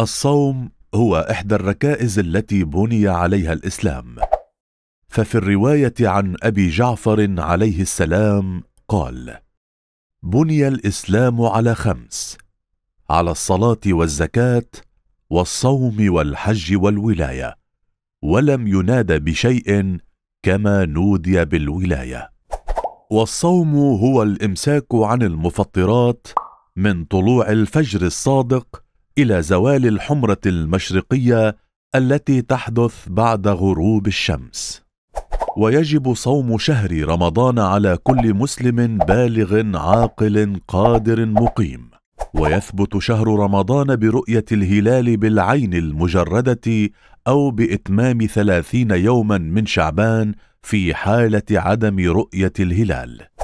الصوم هو إحدى الركائز التي بني عليها الإسلام، ففي الرواية عن أبي جعفر عليه السلام قال: بني الإسلام على خمس: على الصلاة والزكاة، والصوم والحج والولاية، ولم يناد بشيء كما نودي بالولايه والصوم هو الامساك عن المفطرات من طلوع الفجر الصادق الى زوال الحمره المشرقيه التي تحدث بعد غروب الشمس ويجب صوم شهر رمضان على كل مسلم بالغ عاقل قادر مقيم ويثبت شهر رمضان برؤيه الهلال بالعين المجرده او باتمام ثلاثين يوما من شعبان في حاله عدم رؤيه الهلال